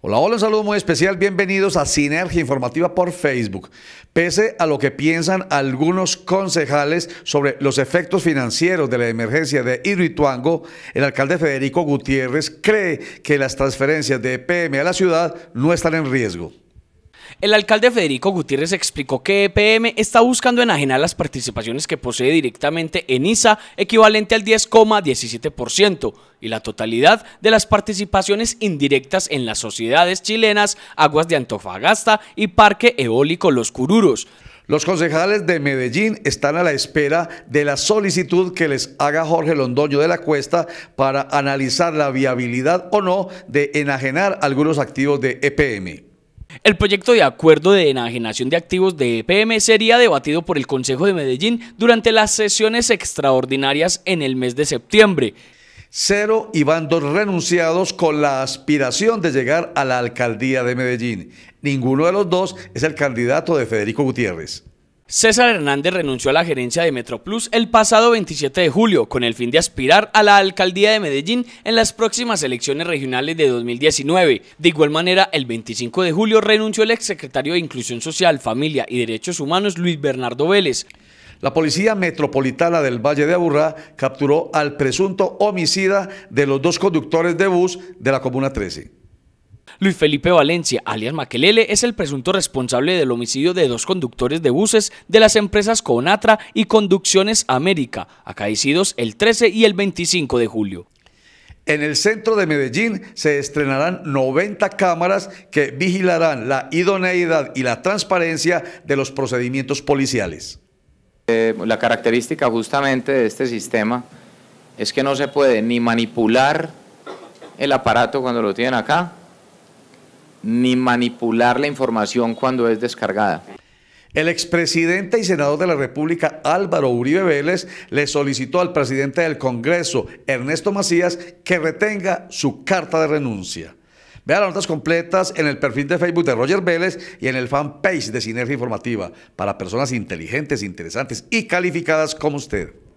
Hola, hola, un saludo muy especial. Bienvenidos a Sinergia Informativa por Facebook. Pese a lo que piensan algunos concejales sobre los efectos financieros de la emergencia de Hidroituango, el alcalde Federico Gutiérrez cree que las transferencias de EPM a la ciudad no están en riesgo. El alcalde Federico Gutiérrez explicó que EPM está buscando enajenar las participaciones que posee directamente en ISA, equivalente al 10,17%, y la totalidad de las participaciones indirectas en las sociedades chilenas Aguas de Antofagasta y Parque Eólico Los Cururos. Los concejales de Medellín están a la espera de la solicitud que les haga Jorge Londoño de la Cuesta para analizar la viabilidad o no de enajenar algunos activos de EPM. El proyecto de acuerdo de enajenación de activos de EPM sería debatido por el Consejo de Medellín durante las sesiones extraordinarias en el mes de septiembre. Cero y bandos renunciados con la aspiración de llegar a la alcaldía de Medellín. Ninguno de los dos es el candidato de Federico Gutiérrez. César Hernández renunció a la gerencia de Metroplus el pasado 27 de julio con el fin de aspirar a la alcaldía de Medellín en las próximas elecciones regionales de 2019. De igual manera, el 25 de julio renunció el exsecretario de Inclusión Social, Familia y Derechos Humanos Luis Bernardo Vélez. La Policía Metropolitana del Valle de Aburrá capturó al presunto homicida de los dos conductores de bus de la Comuna 13. Luis Felipe Valencia, alias Maquelele, es el presunto responsable del homicidio de dos conductores de buses de las empresas Conatra y Conducciones América, acaecidos el 13 y el 25 de julio. En el centro de Medellín se estrenarán 90 cámaras que vigilarán la idoneidad y la transparencia de los procedimientos policiales. Eh, la característica justamente de este sistema es que no se puede ni manipular el aparato cuando lo tienen acá, ni manipular la información cuando es descargada. El expresidente y senador de la República Álvaro Uribe Vélez le solicitó al presidente del Congreso, Ernesto Macías, que retenga su carta de renuncia. Vea las notas completas en el perfil de Facebook de Roger Vélez y en el fanpage de Sinergia Informativa para personas inteligentes, interesantes y calificadas como usted.